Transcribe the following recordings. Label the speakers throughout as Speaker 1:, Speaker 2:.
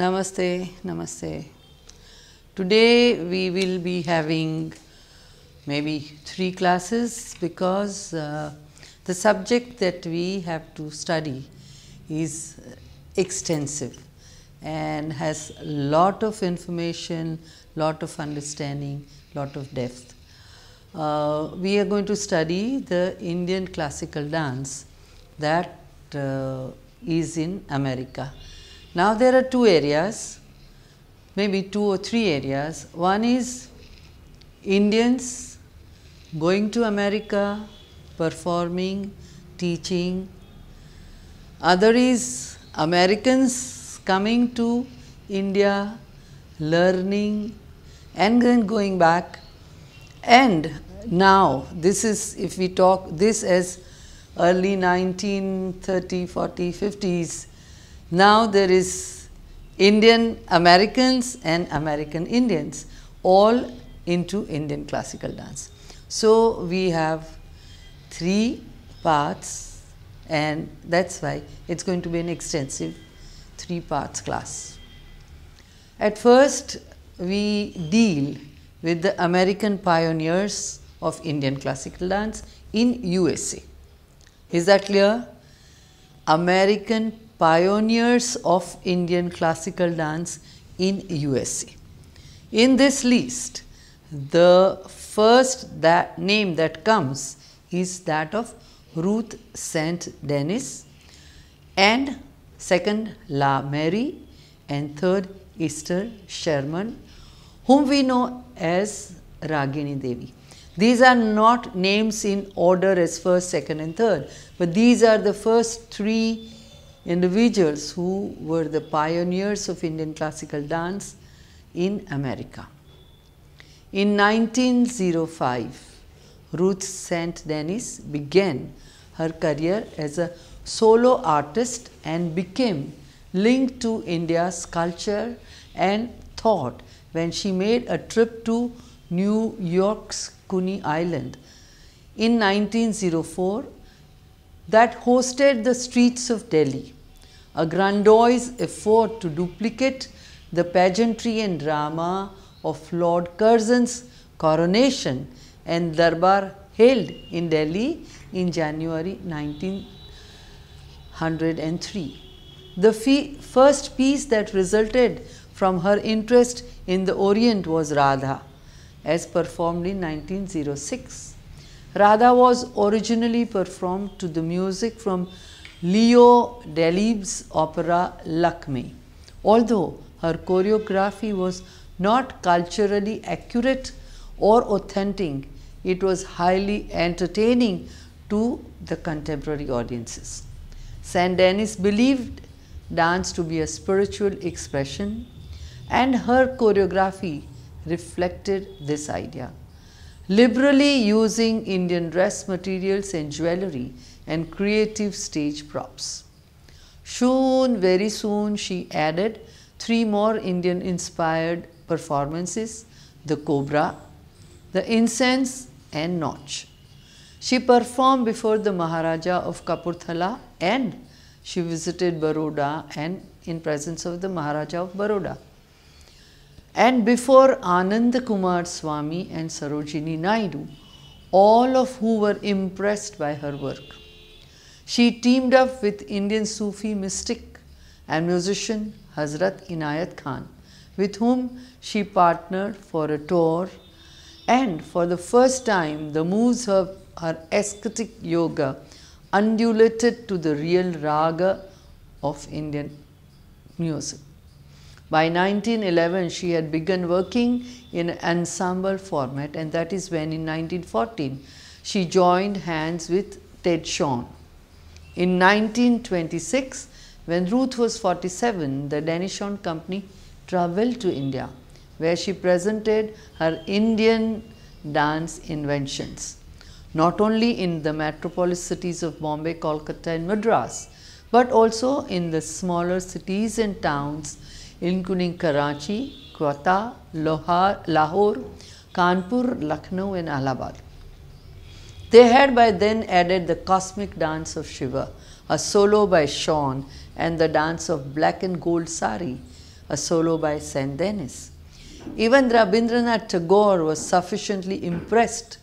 Speaker 1: Namaste, Namaste. Today we will be having maybe three classes because uh, the subject that we have to study is extensive and has lot of information, lot of understanding, lot of depth. Uh, we are going to study the Indian classical dance that uh, is in America. Now, there are two areas, maybe two or three areas. One is Indians going to America, performing, teaching. Other is Americans coming to India, learning and then going back. And now, this is if we talk this as early 1930, 40, 50s, now there is Indian Americans and American Indians all into Indian classical dance. So we have three parts and that's why it's going to be an extensive three parts class. At first we deal with the American pioneers of Indian classical dance in USA. Is that clear? American pioneers of Indian classical dance in USA. In this list, the first that name that comes is that of Ruth St. Denis and second La Mary and third Esther Sherman whom we know as Ragini Devi. These are not names in order as first, second and third, but these are the first three individuals who were the pioneers of Indian classical dance in America. In 1905, Ruth St. Denis began her career as a solo artist and became linked to India's culture and thought when she made a trip to New York's Coney Island. In 1904, that hosted the streets of Delhi, a grandiose effort to duplicate the pageantry and drama of Lord Curzon's coronation and Darbar held in Delhi in January 1903. The first piece that resulted from her interest in the Orient was Radha, as performed in 1906. Radha was originally performed to the music from Leo Delibes' opera Lakme. Although her choreography was not culturally accurate or authentic, it was highly entertaining to the contemporary audiences. Saint Denis believed dance to be a spiritual expression and her choreography reflected this idea liberally using Indian dress materials and jewellery and creative stage props. Soon, very soon, she added three more Indian inspired performances the Cobra, the Incense, and Notch. She performed before the Maharaja of Kapurthala and she visited Baroda and in presence of the Maharaja of Baroda and before Anand Kumar Swami and Sarojini Naidu, all of who were impressed by her work. She teamed up with Indian Sufi mystic and musician Hazrat Inayat Khan, with whom she partnered for a tour and for the first time the moves of her ascetic yoga undulated to the real raga of Indian music. By 1911, she had begun working in ensemble format and that is when in 1914, she joined hands with Ted Shawn. In 1926, when Ruth was 47, the Danishon company traveled to India where she presented her Indian dance inventions, not only in the metropolis cities of Bombay, Kolkata and Madras, but also in the smaller cities and towns including Karachi, Quetta, Lahore, Kanpur, Lucknow and Allahabad. They had by then added the Cosmic Dance of Shiva, a solo by Sean and the Dance of Black and Gold Sari, a solo by St. Denis. Even Rabindranath Tagore was sufficiently impressed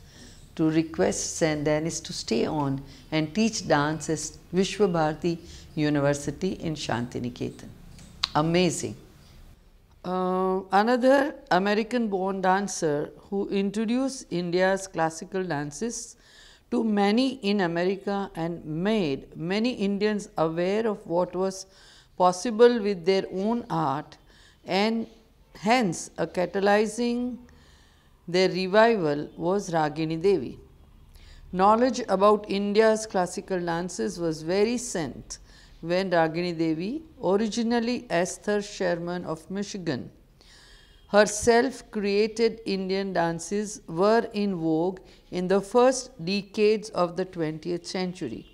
Speaker 1: to request St. Denis to stay on and teach dance at Vishwabharati University in Shantiniketan. Amazing. Uh, another American born dancer who introduced India's classical dances to many in America and made many Indians aware of what was possible with their own art and hence a catalyzing their revival was Ragini Devi. Knowledge about India's classical dances was very scant when Ragini Devi, originally Esther Sherman of Michigan, herself created Indian dances were in vogue in the first decades of the 20th century.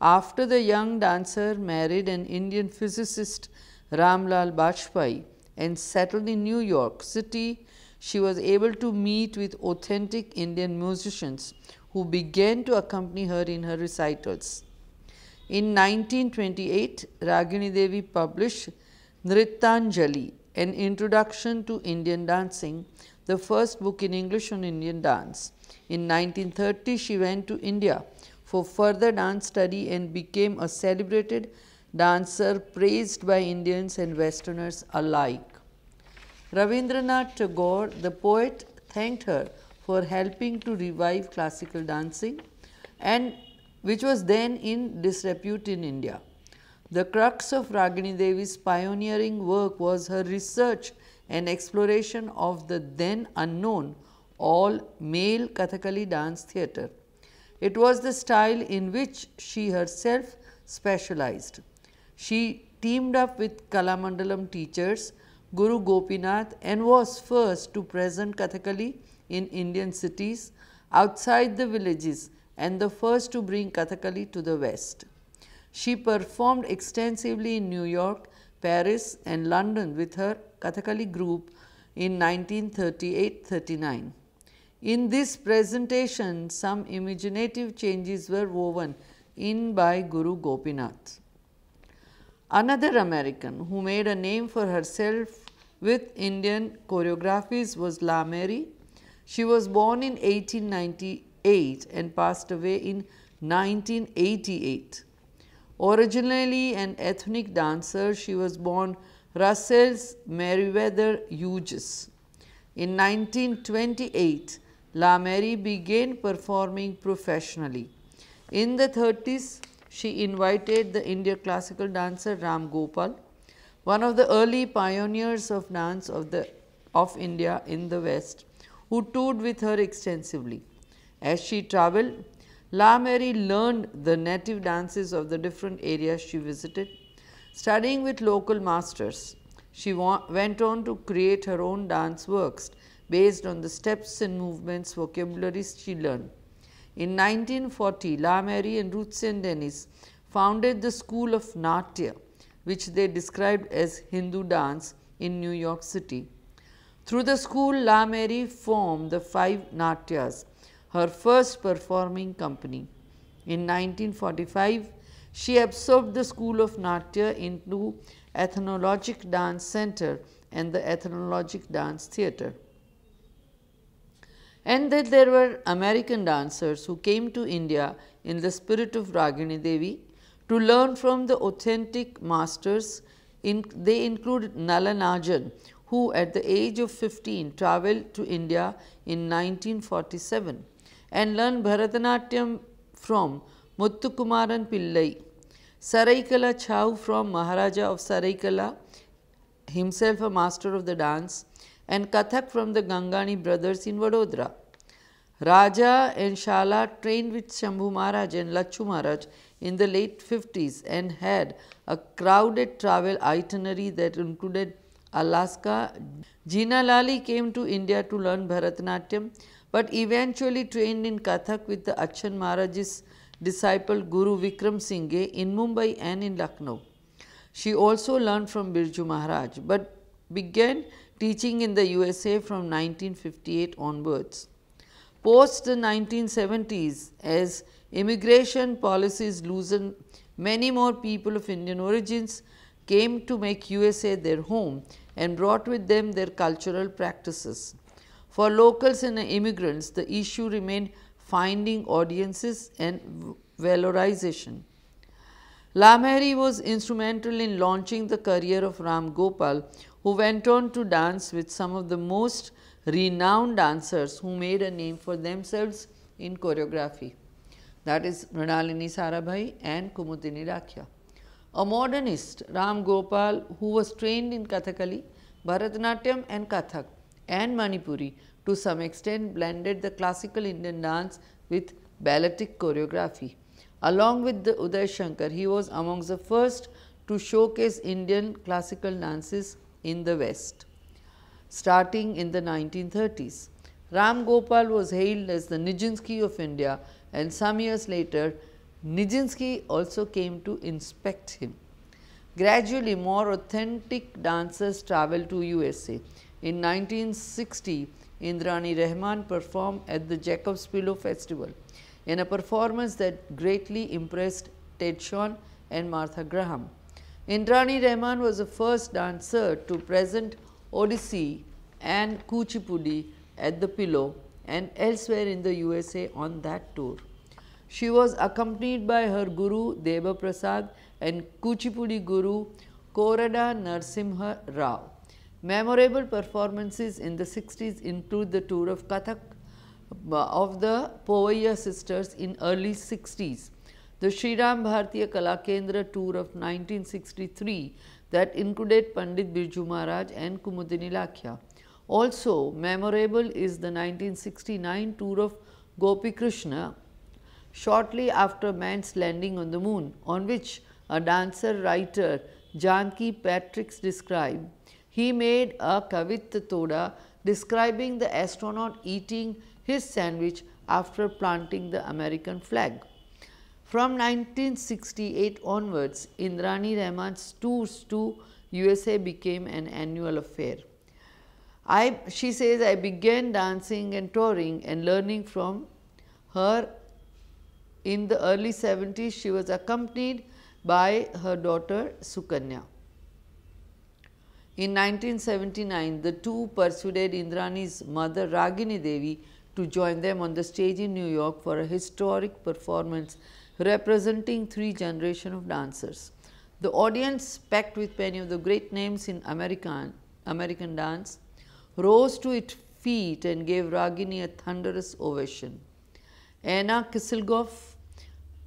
Speaker 1: After the young dancer married an Indian physicist Ramlal Bajpai and settled in New York City, she was able to meet with authentic Indian musicians who began to accompany her in her recitals. In 1928, Ragini Devi published Nrittanjali, an introduction to Indian dancing, the first book in English on Indian dance. In 1930, she went to India for further dance study and became a celebrated dancer praised by Indians and Westerners alike. Ravindranath Tagore, the poet, thanked her for helping to revive classical dancing and which was then in disrepute in India. The crux of Ragini Devi's pioneering work was her research and exploration of the then unknown all male Kathakali dance theatre. It was the style in which she herself specialized. She teamed up with Kalamandalam teachers Guru Gopinath and was first to present Kathakali in Indian cities outside the villages and the first to bring Kathakali to the West. She performed extensively in New York, Paris and London with her Kathakali group in 1938-39. In this presentation, some imaginative changes were woven in by Guru Gopinath. Another American who made a name for herself with Indian choreographies was La Mary. She was born in 1890 1908 and passed away in 1988. Originally an ethnic dancer, she was born Russell Meriwether Hughes. In 1928, La Mary began performing professionally. In the 30s, she invited the Indian classical dancer Ram Gopal, one of the early pioneers of dance of, the, of India in the West, who toured with her extensively. As she travelled, La Mary learned the native dances of the different areas she visited. Studying with local masters, she went on to create her own dance works based on the steps and movements vocabularies she learned. In 1940, La Mary and Ruth Saint Denis founded the School of Natya, which they described as Hindu dance in New York City. Through the school, La Mary formed the five Natyas her first performing company. In 1945, she absorbed the School of Natya into Ethnologic Dance Center and the Ethnologic Dance Theatre. And then there were American dancers who came to India in the spirit of Ragini Devi to learn from the authentic masters. In, they include Nala who at the age of 15 travelled to India in 1947 and learn Bharatanatyam from Muthukumaran Pillai. Saraikala Chau from Maharaja of Saraikala, himself a master of the dance, and Kathak from the Gangani brothers in Vadodara. Raja and Shala trained with Shambhu Maharaj and Lachu Maharaj in the late 50s and had a crowded travel itinerary that included Alaska. Jina Lali came to India to learn Bharatanatyam but eventually trained in Kathak with the Achan Maharaj's disciple Guru Vikram Singh in Mumbai and in Lucknow. She also learned from Birju Maharaj but began teaching in the USA from 1958 onwards. Post the 1970s, as immigration policies loosened, many more people of Indian origins came to make USA their home and brought with them their cultural practices. For locals and immigrants, the issue remained finding audiences and valorization. Lamhari was instrumental in launching the career of Ram Gopal, who went on to dance with some of the most renowned dancers who made a name for themselves in choreography. That is Mrinalini Sarabhai and Kumudini Rakhya. A modernist, Ram Gopal, who was trained in Kathakali, Bharatanatyam and Kathak, and Manipuri to some extent blended the classical Indian dance with balletic choreography. Along with the Uday Shankar, he was amongst the first to showcase Indian classical dances in the West. Starting in the 1930s, Ram Gopal was hailed as the Nijinsky of India and some years later, Nijinsky also came to inspect him. Gradually, more authentic dancers traveled to USA in 1960, Indrani Rahman performed at the Jacob's Pillow Festival in a performance that greatly impressed Ted Sean and Martha Graham. Indrani Rahman was the first dancer to present Odyssey and Kuchipudi at the Pillow and elsewhere in the USA on that tour. She was accompanied by her guru Deva Prasad and Kuchipudi guru Korada Narsimha Rao. Memorable performances in the 60s include the tour of Kathak uh, of the Povaiya sisters in early 60s, the Sriram Bhartiya Kalakendra tour of 1963 that included Pandit Birju Maharaj and Kumudini Lakhya. Also memorable is the 1969 tour of Gopi Krishna shortly after man's landing on the moon on which a dancer writer Janki Patricks described he made a Kavitatoda describing the astronaut eating his sandwich after planting the American flag. From 1968 onwards, Indrani Rahman's tours to USA became an annual affair. I, she says, I began dancing and touring and learning from her. In the early 70s, she was accompanied by her daughter Sukanya. In 1979, the two persuaded Indrani's mother Ragini Devi to join them on the stage in New York for a historic performance representing three generations of dancers. The audience, packed with many of the great names in American, American dance, rose to its feet and gave Ragini a thunderous ovation. Anna Kisselgoff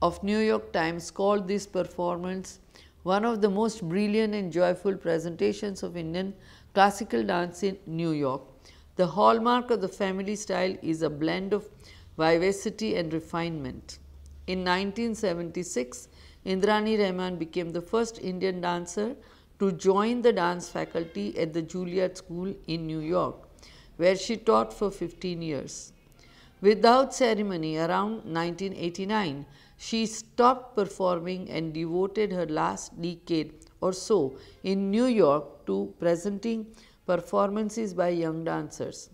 Speaker 1: of New York Times called this performance one of the most brilliant and joyful presentations of Indian classical dance in New York. The hallmark of the family style is a blend of vivacity and refinement. In 1976, Indrani Rahman became the first Indian dancer to join the dance faculty at the Juilliard School in New York, where she taught for 15 years. Without ceremony, around 1989, she stopped performing and devoted her last decade or so in New York to presenting performances by young dancers.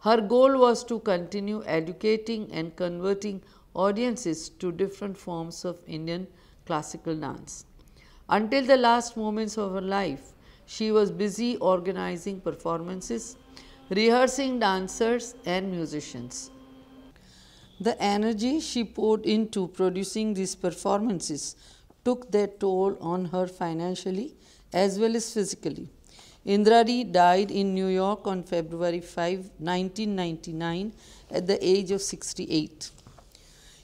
Speaker 1: Her goal was to continue educating and converting audiences to different forms of Indian classical dance. Until the last moments of her life, she was busy organizing performances, rehearsing dancers and musicians. The energy she poured into producing these performances took their toll on her financially as well as physically. Indradi died in New York on February 5, 1999 at the age of 68.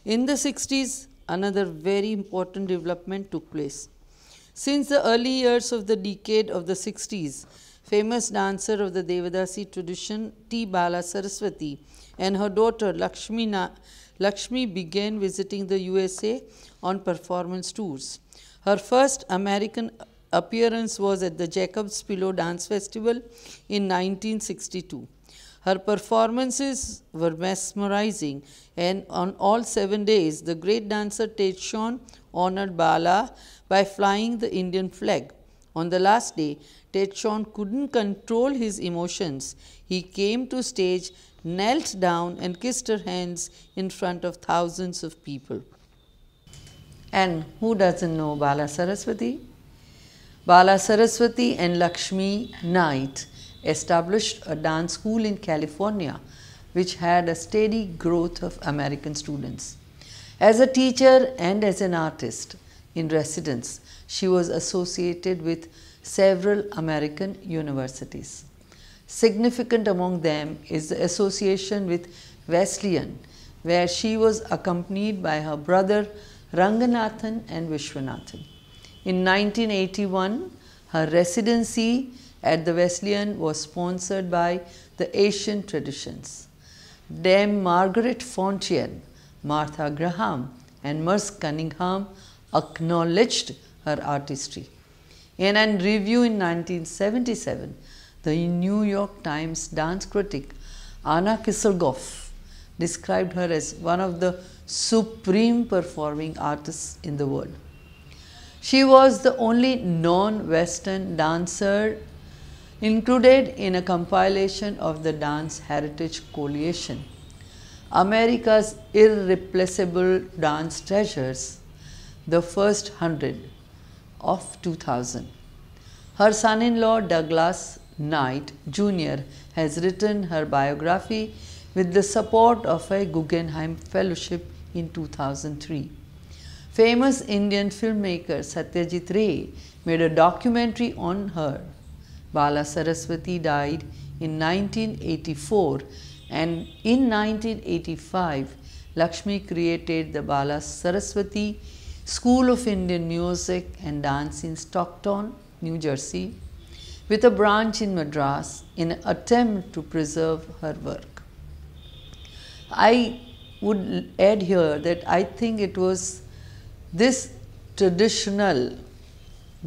Speaker 1: In the 60s, another very important development took place. Since the early years of the decade of the 60s, famous dancer of the Devadasi tradition T. Bala Saraswati and her daughter Lakshmi, Na Lakshmi began visiting the USA on performance tours. Her first American appearance was at the Jacobs Pillow Dance Festival in 1962. Her performances were mesmerizing and on all seven days, the great dancer Tate Sean honored Bala by flying the Indian flag. On the last day, Tate Sean couldn't control his emotions. He came to stage knelt down and kissed her hands in front of thousands of people. And who doesn't know Bala Saraswati? Bala Saraswati and Lakshmi Knight established a dance school in California which had a steady growth of American students. As a teacher and as an artist in residence, she was associated with several American universities. Significant among them is the association with Wesleyan, where she was accompanied by her brother Ranganathan and Vishwanathan. In 1981, her residency at the Wesleyan was sponsored by the Asian traditions. Dame Margaret Fontaine, Martha Graham and Merce Cunningham acknowledged her artistry. In an review in 1977, the New York Times dance critic Anna Kisselgoff described her as one of the supreme performing artists in the world. She was the only non-Western dancer included in a compilation of the Dance Heritage Collation, America's Irreplaceable Dance Treasures, the first hundred of 2000. Her son-in-law Douglas Knight Jr. has written her biography with the support of a Guggenheim Fellowship in 2003. Famous Indian filmmaker Satyajit Ray made a documentary on her. Bala Saraswati died in 1984 and in 1985 Lakshmi created the Bala Saraswati School of Indian Music and Dance in Stockton, New Jersey with a branch in Madras in an attempt to preserve her work. I would add here that I think it was this traditional,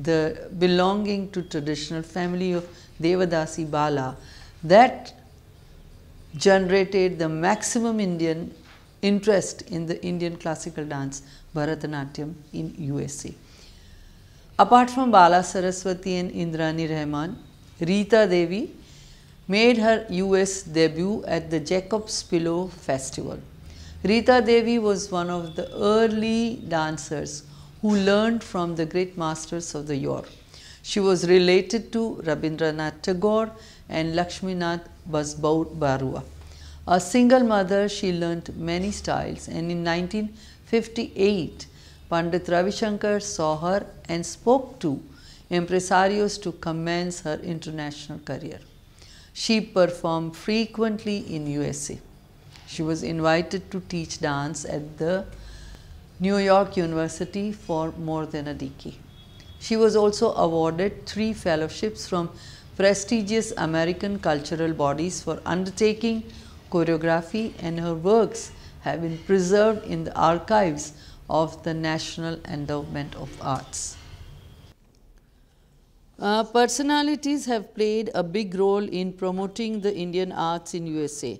Speaker 1: the belonging to traditional family of Devadasi Bala that generated the maximum Indian interest in the Indian classical dance Bharatanatyam in USA. Apart from Bala Saraswati and Indrani Rahman, Rita Devi made her US debut at the Jacobs Pillow Festival. Rita Devi was one of the early dancers who learned from the great masters of the Yor. She was related to Rabindranath Tagore and Lakshminath Basbaud A single mother, she learned many styles and in 1958 Pandit Ravishankar saw her and spoke to impresarios to commence her international career. She performed frequently in USA. She was invited to teach dance at the New York University for more than a decade. She was also awarded three fellowships from prestigious American cultural bodies for undertaking choreography and her works have been preserved in the archives of the National Endowment of Arts. Uh, personalities have played a big role in promoting the Indian arts in USA.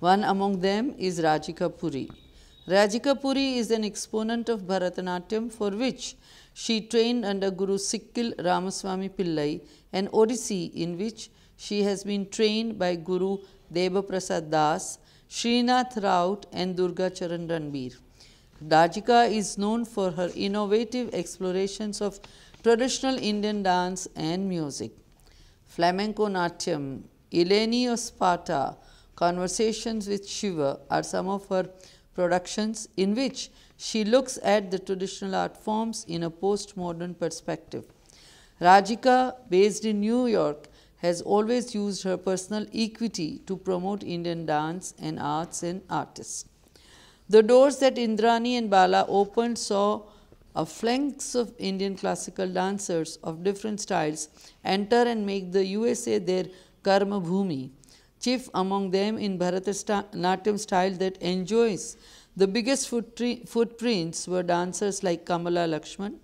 Speaker 1: One among them is Rajika Puri. Rajika Puri is an exponent of Bharatanatyam for which she trained under Guru Sikkil Ramaswamy Pillai, an Odissi in which she has been trained by Guru Deva Prasad Das, Srinath Raut and Durga Charan Ranbir. Dajika is known for her innovative explorations of traditional Indian dance and music. Flamenco Natyam, Eleni of Sparta, Conversations with Shiva are some of her productions in which she looks at the traditional art forms in a postmodern perspective. Rajika, based in New York, has always used her personal equity to promote Indian dance and arts and artists. The doors that Indrani and Bala opened saw a flanks of Indian classical dancers of different styles enter and make the USA their karma bhumi, chief among them in Bharatanatyam style that enjoys. The biggest footprints were dancers like Kamala Lakshman,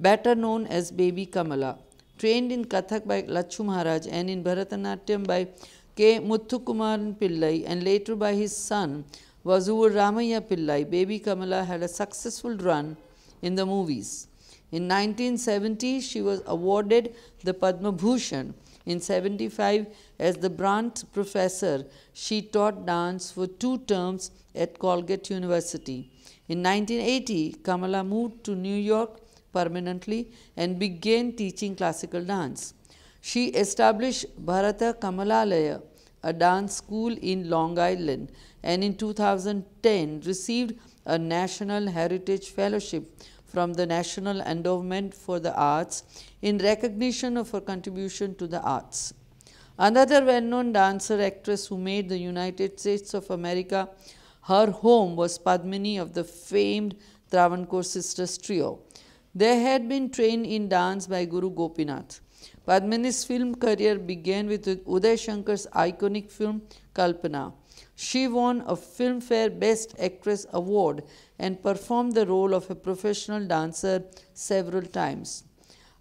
Speaker 1: better known as Baby Kamala, trained in Kathak by Lachu Maharaj and in Bharatanatyam by K. Muthukumaran Pillai and later by his son Vazur Ramaya Pillai, Baby Kamala had a successful run in the movies. In 1970, she was awarded the Padma Bhushan. In 75, as the Brandt professor, she taught dance for two terms at Colgate University. In 1980, Kamala moved to New York permanently and began teaching classical dance. She established Bharata Kamalaya, a dance school in Long Island, and in 2010 received a National Heritage Fellowship from the National Endowment for the Arts in recognition of her contribution to the arts. Another well-known dancer actress who made the United States of America her home was Padmini of the famed Travancore Sisters trio. They had been trained in dance by Guru Gopinath. Padmini's film career began with Uday Shankar's iconic film Kalpana. She won a Filmfare Best Actress award and performed the role of a professional dancer several times.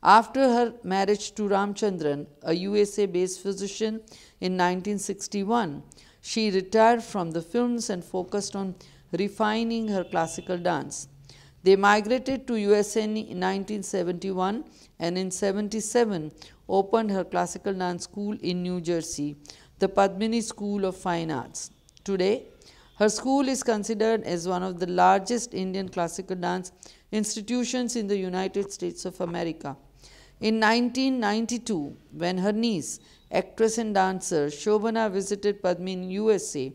Speaker 1: After her marriage to Ramchandran, a USA based physician, in 1961, she retired from the films and focused on refining her classical dance. They migrated to USA in 1971 and in 77 opened her classical dance school in New Jersey, the Padmini School of Fine Arts. Today, her school is considered as one of the largest Indian classical dance institutions in the United States of America. In 1992, when her niece, actress and dancer Shobana visited Padmin USA,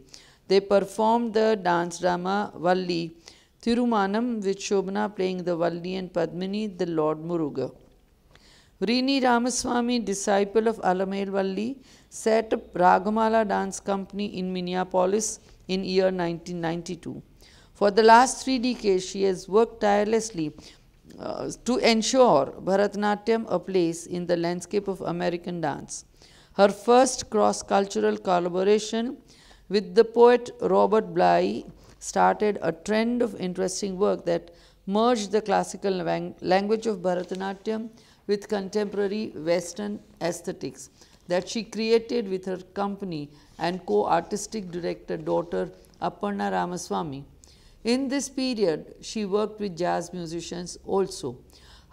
Speaker 1: they performed the dance drama Valli Thirumanam with Shobana playing the Valli and Padmini, the Lord Muruga. Rini Ramaswamy, disciple of Alamer Valli, set up Ragamala Dance Company in Minneapolis in year 1992. For the last three decades, she has worked tirelessly uh, to ensure Bharatanatyam a place in the landscape of American dance. Her first cross-cultural collaboration with the poet Robert Bly started a trend of interesting work that merged the classical lang language of Bharatanatyam with contemporary Western aesthetics that she created with her company and co-artistic director daughter Aparna Ramaswamy. In this period, she worked with jazz musicians also.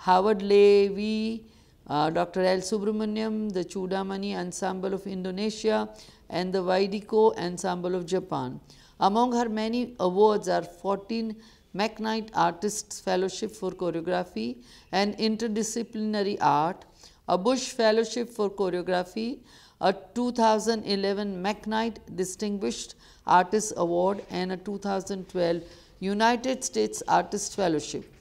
Speaker 1: Howard Levy, uh, Dr. L. Subramaniam, the Chudamani Ensemble of Indonesia, and the Waidiko Ensemble of Japan. Among her many awards are 14 McKnight Artists Fellowship for Choreography and Interdisciplinary Art, a Bush Fellowship for Choreography, a 2011 McKnight Distinguished Artist Award and a 2012 United States Artist Fellowship.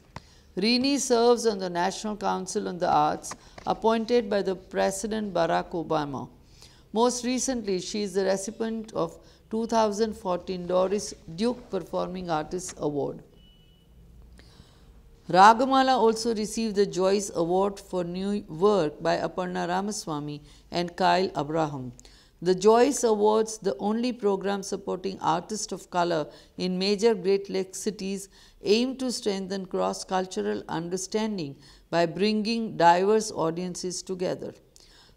Speaker 1: Rini serves on the National Council on the Arts appointed by the President Barack Obama. Most recently, she is the recipient of 2014 Doris Duke Performing Artist Award. Ragamala also received the Joyce Award for New Work by Aparna Ramaswamy and Kyle Abraham. The Joyce Awards, the only program supporting artists of color in major Great Lakes cities, aim to strengthen cross-cultural understanding by bringing diverse audiences together.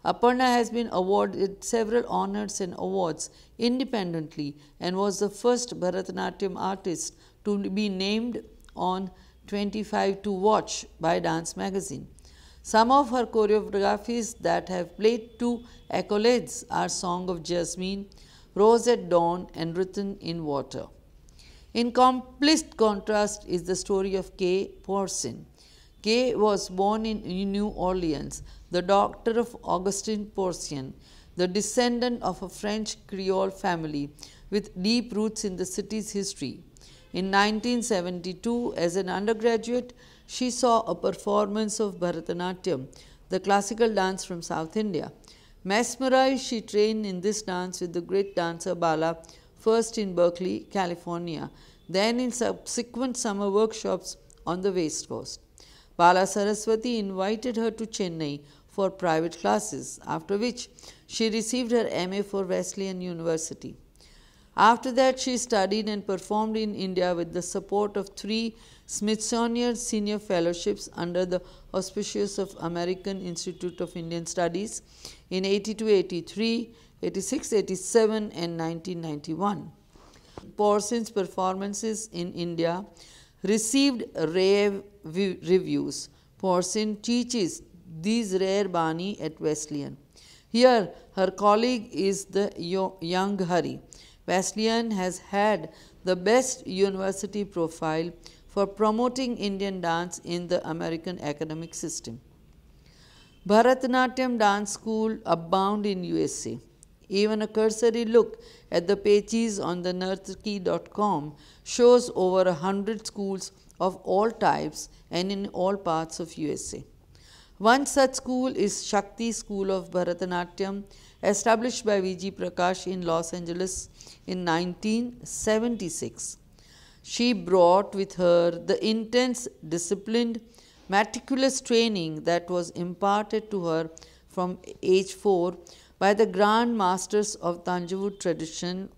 Speaker 1: Aparna has been awarded several honors and awards independently and was the first Bharatanatyam artist to be named on 25 to Watch by Dance Magazine. Some of her choreographies that have played to accolades are Song of Jasmine, Rose at Dawn and Written in Water. In complete contrast is the story of Kay Porson. Kay was born in New Orleans, the daughter of Augustine Porcian, the descendant of a French Creole family with deep roots in the city's history. In 1972, as an undergraduate, she saw a performance of Bharatanatyam, the classical dance from South India. Mesmerized, she trained in this dance with the great dancer Bala, first in Berkeley, California, then in subsequent summer workshops on the West Coast. Bala Saraswati invited her to Chennai for private classes, after which she received her MA for Wesleyan University. After that, she studied and performed in India with the support of three Smithsonian Senior Fellowships under the auspices of American Institute of Indian Studies in 82, 83, 86, 87 and 1991. Porsen's performances in India received rave reviews. Porsen teaches these rare Bani at Wesleyan. Here, her colleague is the young Hari. Wesleyan has had the best university profile for promoting Indian dance in the American academic system. Bharatanatyam dance school abound in USA. Even a cursory look at the pages on the nurturkey.com shows over a hundred schools of all types and in all parts of USA. One such school is Shakti School of Bharatanatyam established by V.G. Prakash in Los Angeles in 1976. She brought with her the intense, disciplined, meticulous training that was imparted to her from age 4 by the grand masters of Tanjavur tradition,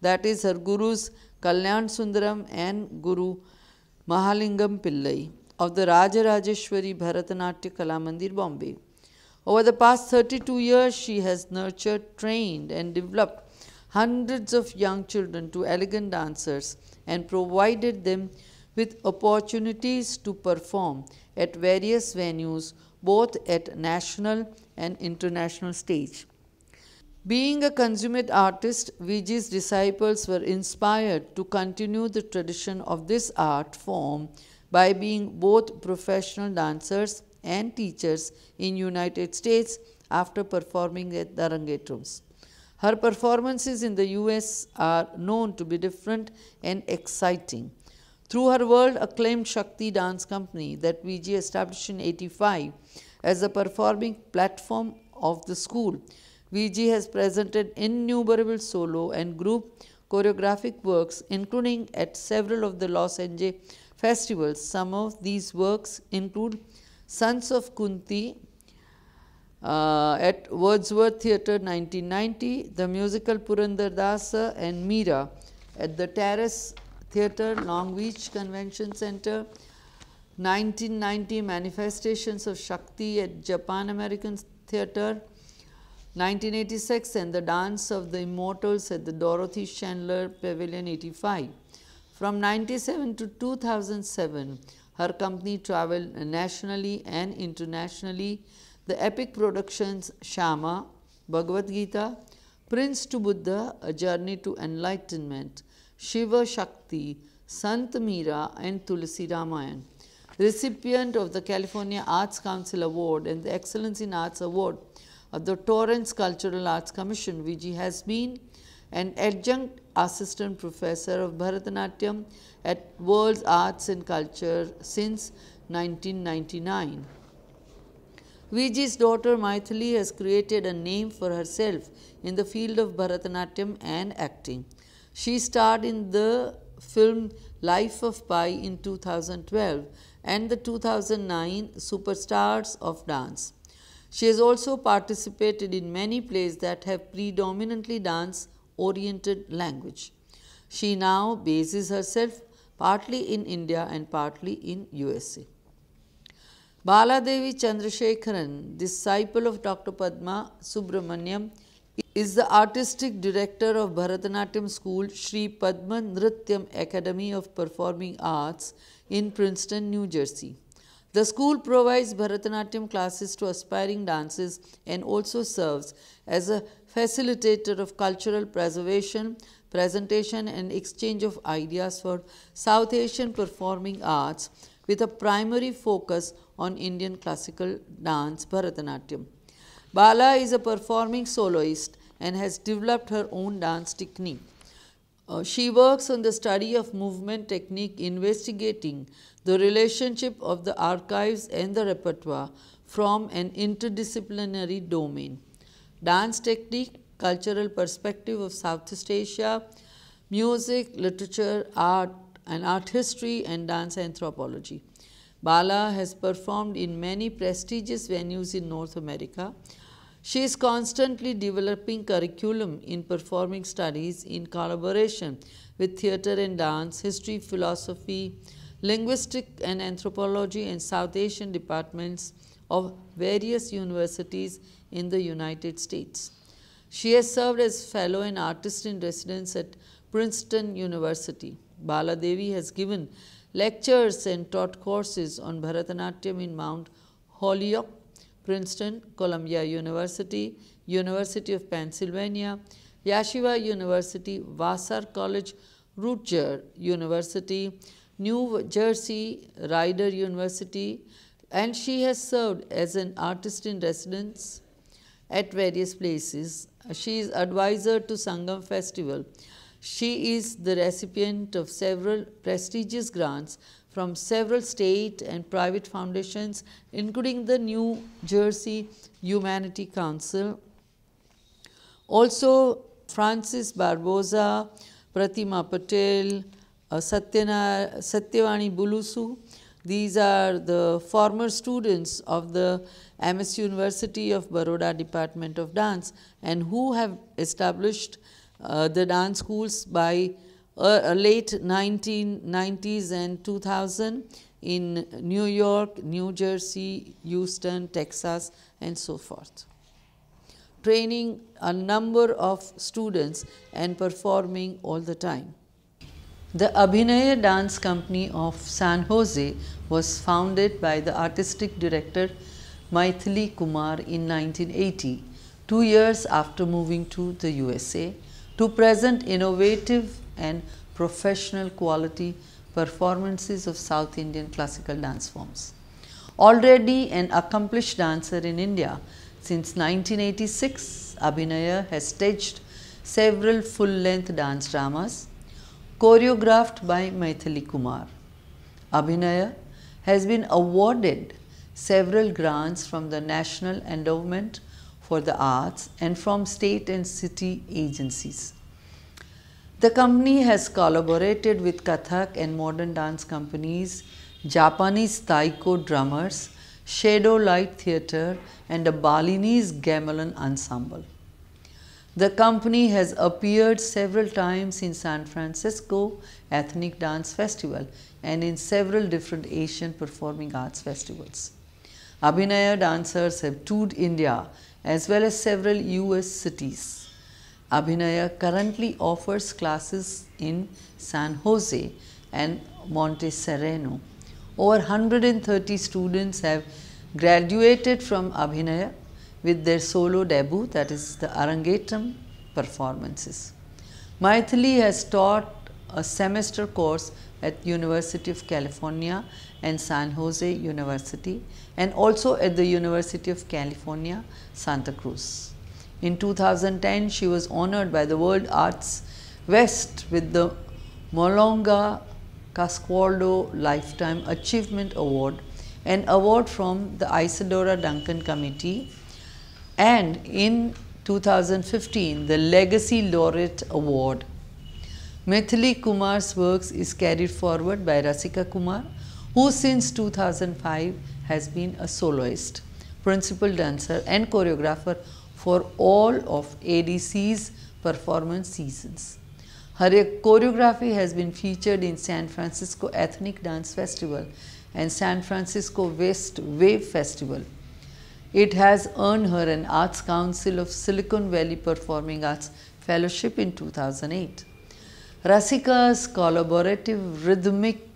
Speaker 1: that is her gurus Kalyan Sundaram and Guru Mahalingam Pillai of the Rajarajeshwari Bharatanatyam Kalamandir, Bombay. Over the past 32 years, she has nurtured, trained, and developed hundreds of young children to elegant dancers and provided them with opportunities to perform at various venues both at national and international stage. Being a consummate artist, Viji's disciples were inspired to continue the tradition of this art form by being both professional dancers and teachers in United States after performing at the Ranget Rooms. Her performances in the US are known to be different and exciting. Through her world acclaimed Shakti Dance Company that VG established in 85 as a performing platform of the school, VG has presented innumerable solo and group choreographic works including at several of the Los Angeles festivals. Some of these works include Sons of Kunti uh, at Wordsworth Theatre 1990, the musical Purandar Dasa and Meera at the Terrace Theatre, Long Beach Convention Center, 1990 Manifestations of Shakti at Japan American Theatre, 1986 and the Dance of the Immortals at the Dorothy Chandler Pavilion 85. From 97 to 2007, her company traveled nationally and internationally. The epic productions Shama, Bhagavad Gita, Prince to Buddha, A Journey to Enlightenment, Shiva Shakti, Sant Meera, and Tulsi Ramayan. Recipient of the California Arts Council Award and the Excellence in Arts Award of the Torrance Cultural Arts Commission, Vijay has been an adjunct assistant professor of Bharatanatyam at World Arts and Culture since 1999. Viji's daughter Maithili has created a name for herself in the field of Bharatanatyam and acting. She starred in the film Life of Pi in 2012 and the 2009 Superstars of Dance. She has also participated in many plays that have predominantly dance oriented language. She now bases herself partly in India and partly in USA. Baladevi Chandrasekharan, disciple of Dr. Padma Subramaniam, is the artistic director of Bharatanatyam School, Sri Padma Nrityam Academy of Performing Arts in Princeton, New Jersey. The school provides Bharatanatyam classes to aspiring dancers and also serves as a facilitator of cultural preservation presentation and exchange of ideas for South Asian performing arts with a primary focus on Indian classical dance Bharatanatyam. Bala is a performing soloist and has developed her own dance technique. Uh, she works on the study of movement technique investigating the relationship of the archives and the repertoire from an interdisciplinary domain. Dance technique cultural perspective of Southeast Asia, music, literature, art and art history and dance anthropology. Bala has performed in many prestigious venues in North America. She is constantly developing curriculum in performing studies in collaboration with theatre and dance, history, philosophy, linguistic and anthropology and South Asian departments of various universities in the United States. She has served as fellow and artist in residence at Princeton University. Baladevi has given lectures and taught courses on Bharatanatyam in Mount Holyoke, Princeton, Columbia University, University of Pennsylvania, Yashiva University, Vassar College, Rutger University, New Jersey Rider University, and she has served as an artist in residence at various places she is advisor to Sangam Festival. She is the recipient of several prestigious grants from several state and private foundations, including the New Jersey Humanity Council. Also, Francis Barbosa, Pratima Patel, uh, Satyavani Bulusu, these are the former students of the MS University of Baroda Department of Dance and who have established uh, the dance schools by uh, uh late 1990s and 2000 in New York, New Jersey, Houston, Texas and so forth. Training a number of students and performing all the time. The Abhinaya Dance Company of San Jose was founded by the artistic director Maithili Kumar in 1980, two years after moving to the USA, to present innovative and professional quality performances of South Indian classical dance forms. Already an accomplished dancer in India, since 1986, Abhinaya has staged several full-length dance dramas choreographed by Maithili Kumar. Abhinaya has been awarded several grants from the National Endowment for the Arts and from state and city agencies. The company has collaborated with Kathak and modern dance companies, Japanese taiko drummers, shadow light theatre and a Balinese gamelan ensemble. The company has appeared several times in San Francisco Ethnic Dance Festival and in several different Asian performing arts festivals. Abhinaya dancers have toured India as well as several US cities. Abhinaya currently offers classes in San Jose and Monte Sereno. Over 130 students have graduated from Abhinaya with their solo debut that is the Arangetam performances. Maithili has taught a semester course at University of California and San Jose University and also at the University of California, Santa Cruz. In 2010, she was honored by the World Arts West with the Molonga Casqualdo Lifetime Achievement Award, an award from the Isadora Duncan Committee and in 2015 the Legacy Laureate Award. Mithili Kumar's works is carried forward by Rasika Kumar, who since 2005 has been a soloist, principal dancer and choreographer for all of ADC's performance seasons. Her choreography has been featured in San Francisco Ethnic Dance Festival and San Francisco West Wave Festival. It has earned her an Arts Council of Silicon Valley Performing Arts Fellowship in 2008. Rasika's collaborative rhythmic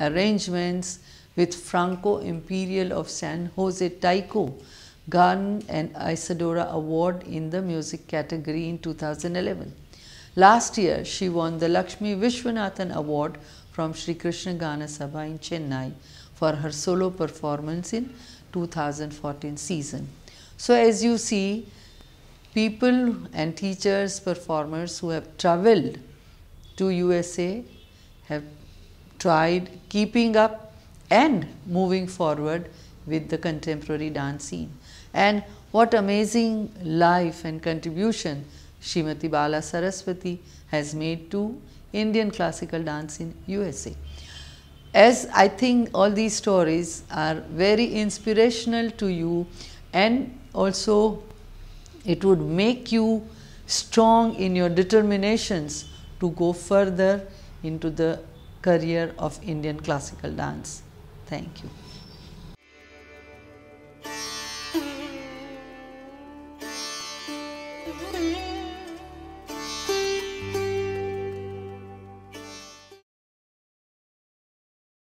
Speaker 1: arrangements with Franco Imperial of San Jose Taiko garnered an Isadora Award in the music category in 2011. Last year, she won the Lakshmi Vishwanathan Award from Sri Krishna Gana Sabha in Chennai for her solo performance in 2014 season. So as you see, people and teachers, performers who have traveled to USA have tried keeping up and moving forward with the contemporary dance scene. And what amazing life and contribution Shrimati Bala Saraswati has made to Indian classical dance in USA. As I think all these stories are very inspirational to you and also it would make you strong in your determinations to go further into the career of Indian classical dance. Thank you.